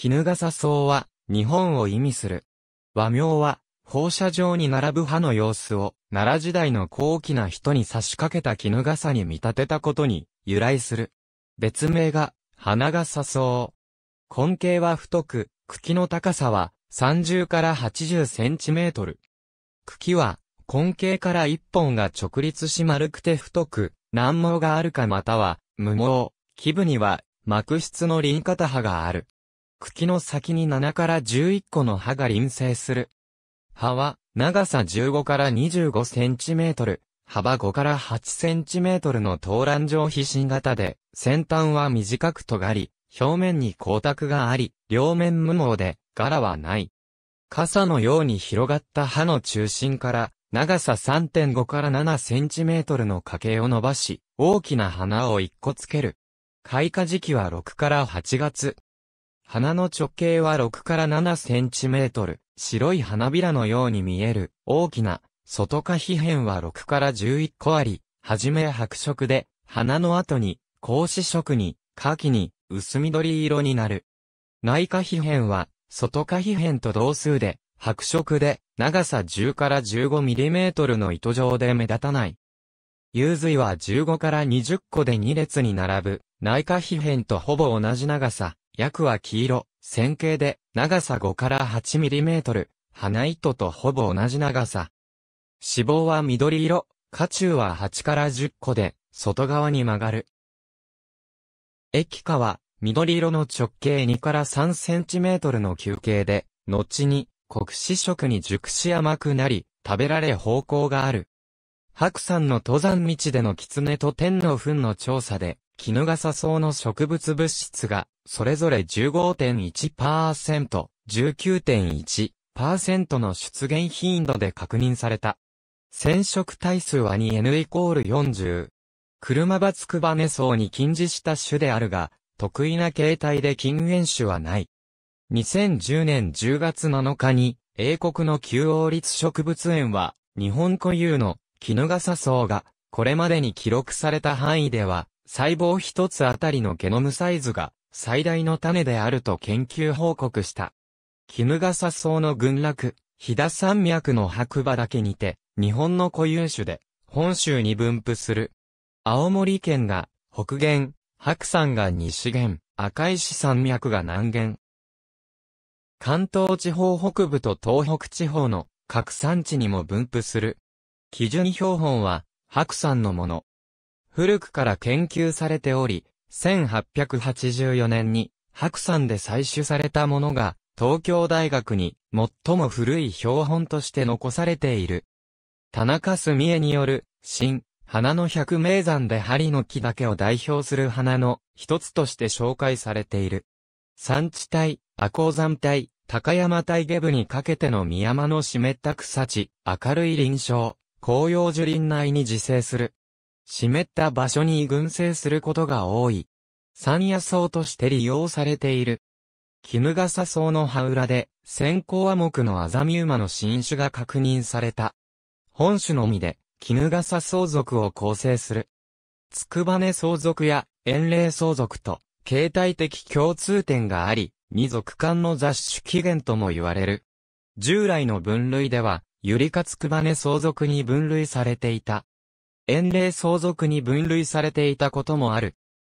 絹笠草は、日本を意味する。和名は、放射状に並ぶ歯の様子を、奈良時代の高貴な人に差し掛けた絹笠に見立てたことに、由来する。別名が、花笠草。根茎は太く、茎の高さは、30から80センチメートル。茎は、根茎から1本が直立し丸くて太く、難毛があるかまたは、無毛。基部には、膜質の輪肩葉がある。茎の先に7から11個の葉が臨生する。葉は、長さ15から25センチメートル、幅5から8センチメートルの東蘭状皮心型で、先端は短く尖り、表面に光沢があり、両面無毛で、柄はない。傘のように広がった葉の中心から、長さ3.5から7センチメートルの家計を伸ばし、大きな花を1個つける。開花時期は6から8月、花の直径は6から7センチメートル、白い花びらのように見える、大きな、外花皮片は6から11個あり、はじめ白色で、花の後に、格子色に、夏期に、薄緑色になる。内科皮片は、外花皮片と同数で、白色で、長さ10から1 5トルの糸状で目立たない。幽髄は15から20個で2列に並ぶ、内科皮片とほぼ同じ長さ、薬は黄色、線形で、長さ5から 8mm、花糸とほぼ同じ長さ。脂肪は緑色、渦中は8から10個で、外側に曲がる。液化は、緑色の直径2から3センチメートルの球形で、後に、黒死色に熟し甘くなり、食べられ方向がある。白山の登山道での狐と天の糞の調査で、絹笠草の植物物質がそれぞれ15.1%、19.1%の出現頻度で確認された。染色体数は 2N イコール40。車バツクバネ層に近似した種であるが、得意な形態で禁煙種はない。2010年10月7日に、英国の旧王立植物園は、日本固有の絹笠層が、これまでに記録された範囲では、細胞一つあたりのゲノムサイズが最大の種であると研究報告した。絹笠草の群落、飛騨山脈の白馬だけにて、日本の固有種で、本州に分布する。青森県が北限、白山が西限、赤石山脈が南限。関東地方北部と東北地方の各山地にも分布する。基準標本は白山のもの。古くから研究されており、1884年に白山で採取されたものが、東京大学に最も古い標本として残されている。田中澄江による、新、花の百名山で針の木だけを代表する花の一つとして紹介されている。山地帯、阿高山帯、高山帯下部にかけての宮山の湿った草地、明るい林床、紅葉樹林内に自生する。湿った場所に群生することが多い。山野草として利用されている。キガサ草の葉裏で、先行亜クのアザミウマの新種が確認された。本種のみで、キガサ草属を構成する。つくばね草属や、遠霊草属と、形態的共通点があり、二属間の雑種起源とも言われる。従来の分類では、ユリカつくばね草族に分類されていた。遠霊相続に分類されていたこともある。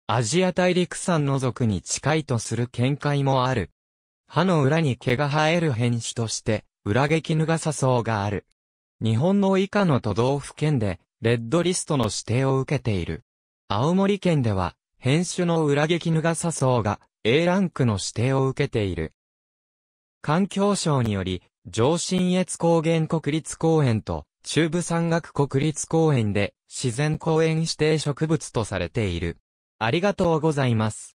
アジア大陸産の族に近いとする見解もある。歯の裏に毛が生える変種として、裏がさそうがある。日本の以下の都道府県で、レッドリストの指定を受けている。青森県では、変種の裏がさそうが A ランクの指定を受けている。環境省により、上信越高原国立公園と中部山岳国立公園で自然公園指定植物とされている。ありがとうございます。